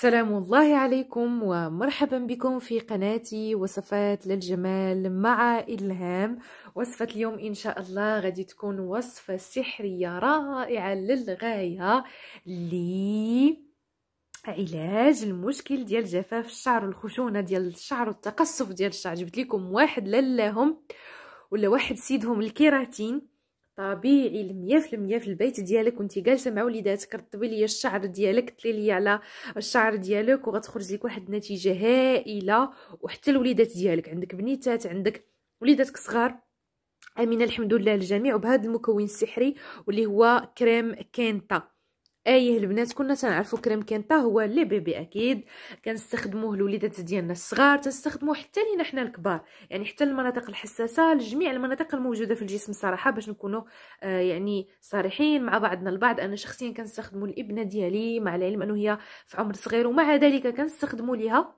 سلام الله عليكم ومرحبا بكم في قناتي وصفات للجمال مع إلهام وصفة اليوم إن شاء الله غادي تكون وصفة سحرية رائعة للغاية لي علاج المشكل ديال جفاف الشعر والخشونة ديال الشعر والتقصف ديال الشعر جبت لكم واحد للاهم ولا واحد سيدهم الكيراتين طبيعي المية في المية في البيت ديالك وانت جالسه مع وليداتك رطبي ليا الشعر ديالك تلي على الشعر ديالك وغتخرج لك واحد النتيجه هائله وحتى الوليدات ديالك عندك بنيتات عندك وليداتك صغار امين الحمد لله الجميع وبهذا المكون السحري واللي هو كريم كينتا ايه البنات كنا تنعرفوا كريم كينتا هو لي بيبي اكيد كنستخدموه الوليدات ديالنا الصغار تنستخدموه حتى لينا حنا الكبار يعني حتى المناطق الحساسه لجميع المناطق الموجوده في الجسم صراحه باش نكونوا آه يعني صريحين مع بعضنا البعض انا شخصيا كنستخدموا الابنه ديالي مع العلم انه هي في عمر صغير ومع ذلك كنستخدموا ليها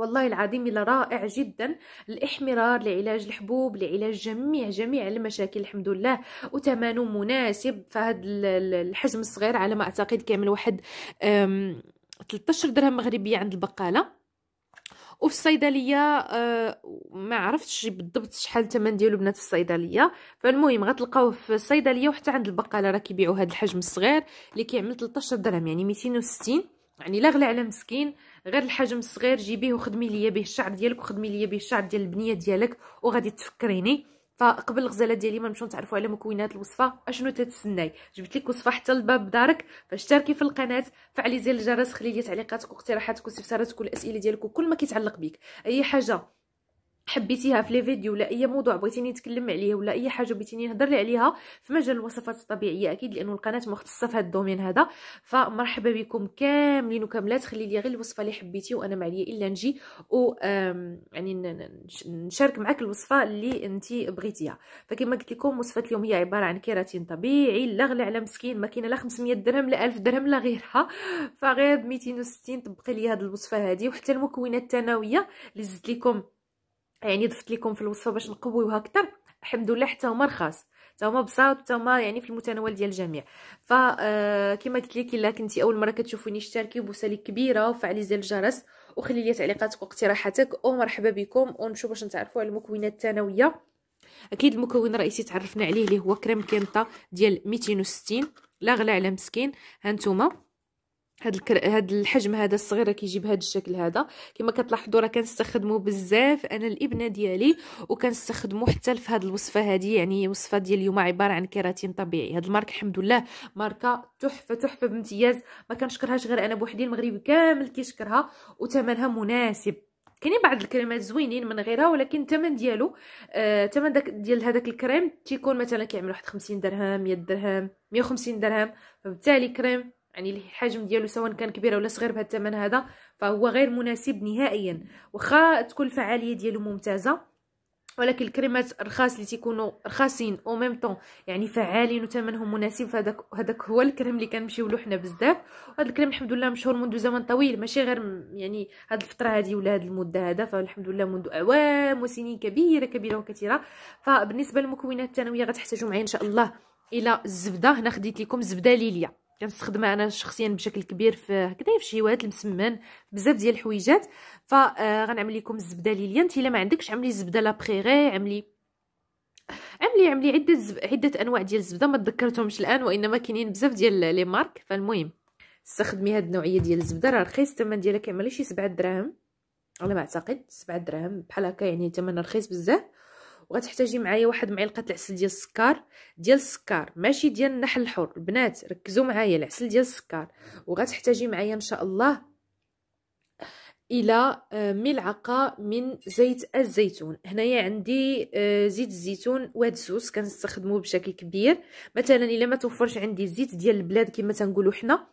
والله العظيم إلا رائع جدا الإحمرار لعلاج الحبوب لعلاج جميع جميع المشاكل الحمد لله وثمنه مناسب فهاد الحجم الصغير على ما أعتقد كامل واحد 13 درهم مغربية عند البقالة وفي الصيدليه آه، ما عرفتش بالضبط شحال الثمن ديالو بنات الصيدليه فالمهم غتلقاوه في الصيدليه وحتى عند البقاله راه كيبيعوا هذا الحجم الصغير اللي كيعمل 13 درهم يعني 260 يعني لا غلى على مسكين غير الحجم الصغير جيبيه وخدمي ليا به الشعر ديالك وخدمي ليا به الشعر ديال البنيه ديالك وغادي تفكريني فقبل الغزاله ديالي ما نمشيو نتعرفوا على مكونات الوصفه اشنو تتسناي جبت لك وصفه حتى لباب دارك فاشتركي في القناه فعلي زر الجرس خلي لي تعليقاتك واقتراحاتك واستفساراتك والاسئله ديالك وكل ما كيتعلق بك اي حاجه حبيتيها في لي فيديو ولا اي موضوع بغيتيني نتكلم عليه ولا اي حاجه بغيتيني نهضر لي عليها في مجال الوصفات الطبيعيه اكيد لانه القناه مختصه في هذا الدومين هذا فمرحبا بكم كاملين وكاملات خلي لي غير الوصفه اللي حبيتي وانا ما عليا الا نجي و يعني نشارك معك الوصفه اللي انت بغيتيها فكما قلت لكم وصفه اليوم هي عباره عن كيراتين طبيعي لا غلى على مسكين ما كاينه لا 500 درهم لا 1000 درهم لا غيرها فغير ب 260 طبقي لي هذه الوصفه هذه وحتى المكونات الثانويه اللي زدت لكم يعني ضفت لكم في الوصفه باش نقويوها اكثر الحمد لله حتى هما رخاص حتى هما بساط حتى هما يعني في المتناول ديال الجميع ف آه، كما قلت لك الا كنتي اول مره كتشوفوني اشتركي بوسالي كبيره وفعلي زر الجرس وخلي لي تعليقاتك واقتراحاتك ومرحبا بكم ونمشيو باش نتعرفوا على المكونات الثانويه اكيد المكون الرئيسي تعرفنا عليه اللي هو كريم كينطا ديال 260 لا غلا على مسكين هانتوما هاد الكر... هاد الحجم هذا الصغير راه كيجي بهذا الشكل هذا كما كتلاحظوا راه كنستخدمه بزاف انا الابنه ديالي وكنستخدمه حتى في هاد الوصفه هذه يعني وصفه ديال اليوم عباره عن كيراتين طبيعي هاد الماركه الحمد لله ماركه تحفه تحفه بامتياز ما كنشكرهاش غير انا بوحدي المغرب كامل كيشكرها وثمنها مناسب كاينين بعض الكريمات زوينين من غيرها ولكن الثمن ديالو الثمن آه داك ديال هذاك الكريم تيكون مثلا كيعمل واحد 50 درهم 100 درهم 150 درهم فبالتالي كريم يعني الحجم ديالو سواء كان كبير ولا صغير بهذا الثمن هذا فهو غير مناسب نهائيا واخا تكون الفعاليه ديالو ممتازه ولكن الكريمات الرخاص اللي تيكونوا رخاصين او ميم طون يعني فعالين وثمنهم مناسب فهداك هذاك هو الكريم اللي كنمشيو له حنا بزاف وهذا الكريم الحمد لله مشهور منذ زمن طويل ماشي غير يعني هاد الفتره هذه ولا هاد المده هذا فالحمد لله منذ اعوام وسنين كبيره كبيره وكثيره فبالنسبه للمكونات الثانويه غتحتاجوا معايا ان شاء الله الى الزبده هنا خديت لكم زبده ليليه كنستخدمها انا شخصيا بشكل كبير في هكذا في شهيوات المسمن بزاف ديال الحويجات فغنعمل آه، لكم الزبده ليليا انت الا ما عندكش عملي الزبده لابريغي عملي عملي عملي عده زب... عده انواع ديال الزبده ما تذكرتهمش الان وانما كاينين بزاف ديال لي مارك فالمهم استخدمي هاد النوعيه ديال الزبده راه رخيص الثمن ديالها كيعمل شي 7 دراهم على ما اعتقد 7 دراهم بحال هكا يعني ثمن رخيص بزاف وغتحتاجي معايا واحد معلقه العسل ديال السكر ديال السكر ماشي ديال النحل الحر البنات ركزوا معايا العسل ديال السكر وغتحتاجي معايا ان شاء الله الى آه، ملعقه من زيت الزيتون هنايا عندي آه، زيت الزيتون وهدسوس كنستخدمه بشكل كبير مثلا الا ما توفرش عندي الزيت ديال البلاد كما تنقولوا حنا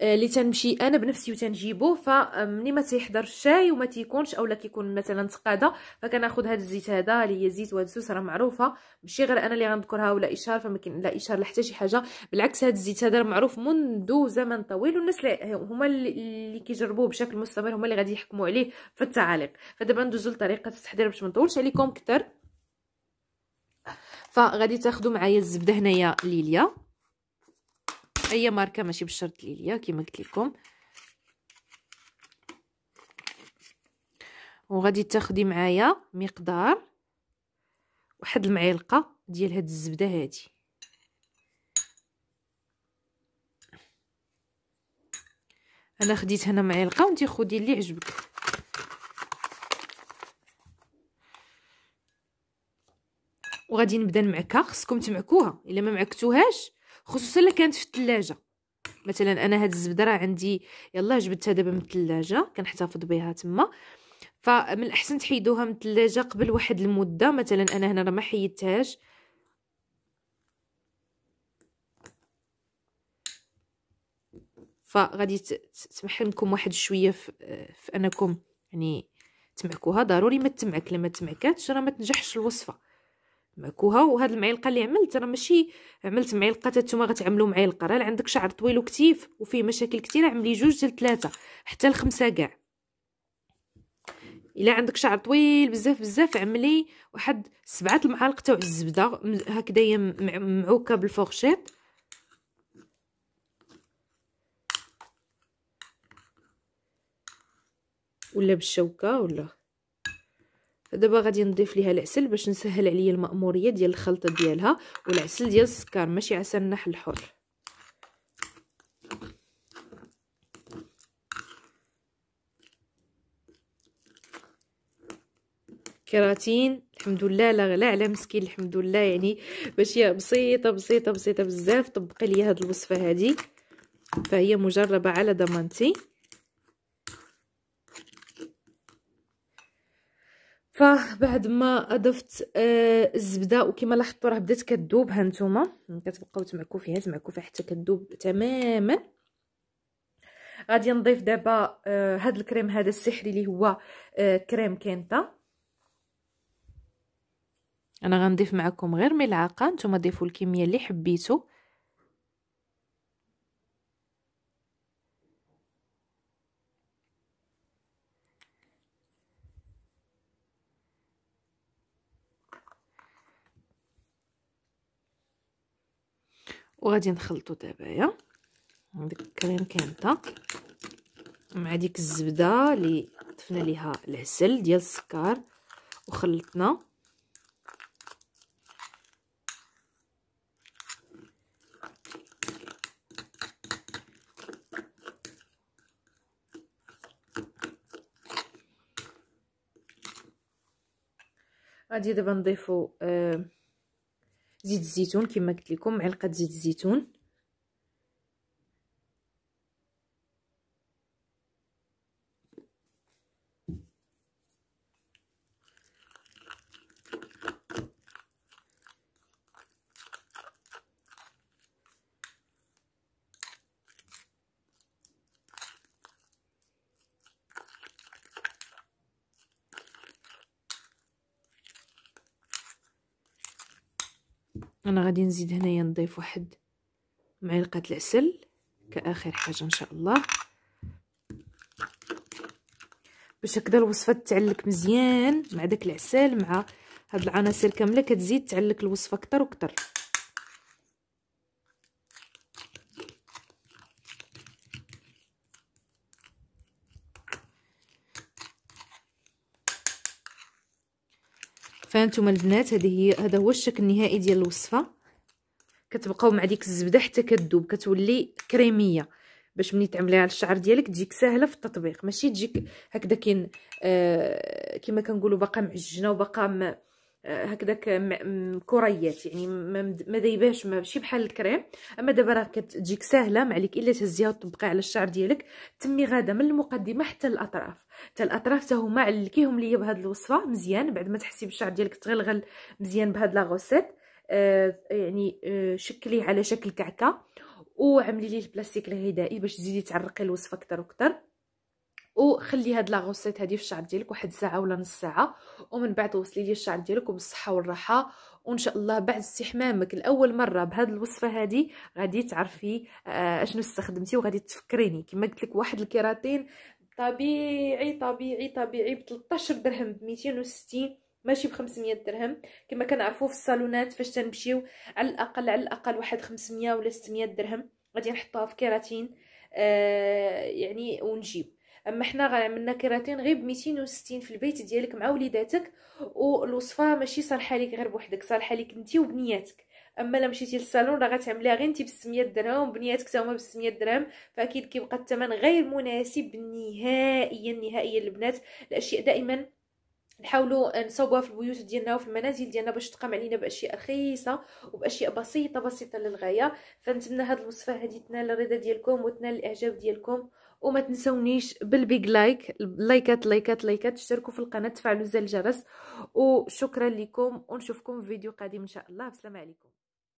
آه، اللي تنمشي انا بنفسي وتنجيبوه آه، فملي ما تيحضر الشاي وما تيكونش اولا كيكون مثلا تقاده فكناخذ هذا الزيت هذا اللي هي زيت وهدسوس راه معروفه ماشي غير انا اللي غنذكرها ولا اشار فما كاين لا اشار لا حتى شي حاجه بالعكس هذا الزيت هذا معروف منذ زمن طويل والناس هما اللي كيجربوه بشكل مستمر هما اللي غادي يحكموا عليه في التعاليق فدابا ندوزو لطريقه التحضير باش ما نطولش عليكم كثر فغادي تاخذوا معايا الزبده هنايا ليليا اي ماركه ماشي بالشرط ليليا كما قلت لكم وغادي تاخدي معايا مقدار واحد المعلقه ديال هاد الزبده هادي انا خديت هنا معلقه وانت خدي اللي عجبك وغادي نبدا نمعكها خصكم تمعكوها الا ما معكتوهاش خصوصا الا كانت في الثلاجه مثلا انا هاد الزبده راه عندي يلاه جبدتها دابا من الثلاجه كنحتفظ بها تما فمن الاحسن تحيدوها من الثلاجه قبل واحد المده مثلا انا هنا راه ما حيدتهاش فغادي تسمح لكم واحد شويه في, في انكم يعني تمعكوها ضروري ما تمعك لما تمعكاتش راه ما تنجحش الوصفه معكوها وهاد المعلقه اللي عملت راه ماشي عملت معلقه حتى نتوما غتعملوا معلقه راه عندك شعر طويل وكثيف وفيه مشاكل كثيره عملي جوج ديال ثلاثه حتى لخمسه كاع الا عندك شعر طويل بزاف بزاف عملي واحد سبعه المعالق تاع الزبده هكذايا معوكه بالفورشيط ولا بالشوكه ولا دابا غادي نضيف ليها العسل باش نسهل عليا المأمورية ديال الخلطة ديالها والعسل ديال السكر ماشي عسل النحل الحر كراتين الحمد لله لا غلا على مسكين الحمد لله يعني باش هي بسيطه بسيطه بسيطه بزاف طبقي لي هاد الوصفه هادي فهي مجربه على ضمانتي فبعد بعد ما اضفت آه الزبده وكما لاحظتوا راه بدات كذوب ها نتوما كتبقاو تمعكو فيها تمعكو حتى كذوب تماما غادي نضيف دابا آه هاد الكريم هذا السحري اللي هو آه كريم كينتا انا غنضيف معكم غير ملعقه نتوما ضيفوا الكميه اللي حبيتو وغادي نخلطو دابايا ديك الكريم كامطه مع ديك الزبده اللي ضفنا ليها العسل ديال السكر وخلطنا غادي دابا نضيفو آه زيت الزيتون كما قلت لكم معلقه زيت الزيتون انا غادي نزيد هنايا نضيف واحد معلقه العسل كاخر حاجه ان شاء الله باش هكذا الوصفه تعلك مزيان مع داك العسل مع هاد العناصر كامله كتزيد تعلك الوصفه اكثر واكثر فانتوما البنات هذه هي هذا هو الشكل النهائي ديال الوصفه كتبقاو مع ديك الزبده حتى كذوب كتولي كريميه باش ملي تعمليها على الشعر ديالك تجيك سهله في التطبيق ماشي تجيك هكذا كاين آه كما كنقولوا باقا معجنه وباقا هكذاك كريات يعني ما دايباش ماشي بحال الكريم اما دابا راه كتجيك ساهله ما عليك الا تهزيها وتطبقيها على الشعر ديالك تمي غاده من المقدمه حتى الاطراف حتى الاطراف حتى هما علكيهم ليا بهاد الوصفه مزيان بعد ما تحسي بالشعر ديالك تغلغل مزيان بهاد لا غوسيت آه يعني آه شكليه على شكل كعكه وعملي ليه البلاستيك الغذائي باش تزيدي تعرقي الوصفه اكثر واكثر وخلي هاد لا غوسيت هادي في الشعر ديالك واحد ساعه ولا نص ساعه ومن بعد وصلي لي الشعر ديالك وبالصحه والراحه وان شاء الله بعد استحمامك لاول مره بهاد الوصفه هادي غادي تعرفي آه، اشنو استخدمتي وغادي تفكريني كما قلت لك واحد الكيراتين طبيعي طبيعي طبيعي ب 13 درهم ب 260 ماشي ب 500 درهم كما كنعرفوا في الصالونات فاش تنمشيو على الاقل على الاقل واحد 500 ولا 600 درهم غادي نحطوها في كيراتين آه يعني ونجيب اما حنا عملنا كيراتين غير ب 260 في البيت ديالك مع وليداتك والوصفه ماشي صالحه ليك غير بوحدك صالحه ليك انت وبنياتك اما الا مشيتي للصالون راه غتعمليها غير انت ب 600 درهم بنياتك حتى هما ب 600 درهم فاكيد كيبقى الثمن غير مناسب نهائيا نهائيا البنات الاشياء دائما نحاولوا نصوبوها في البيوت ديالنا وفي المنازل ديالنا باش تقام علينا باشياء رخيصه وباشياء بسيطه بسيطه للغايه فنتمنى هاد الوصفه هذه تنال الرضا ديالكم وتنال الاعجاب ديالكم وما تنسونيش بالبيج لايك لايكات لايكات لايكات اشتركوا في القناه تفعلوا زر الجرس وشكرا لكم ونشوفكم في فيديو قادم ان شاء الله بسلام عليكم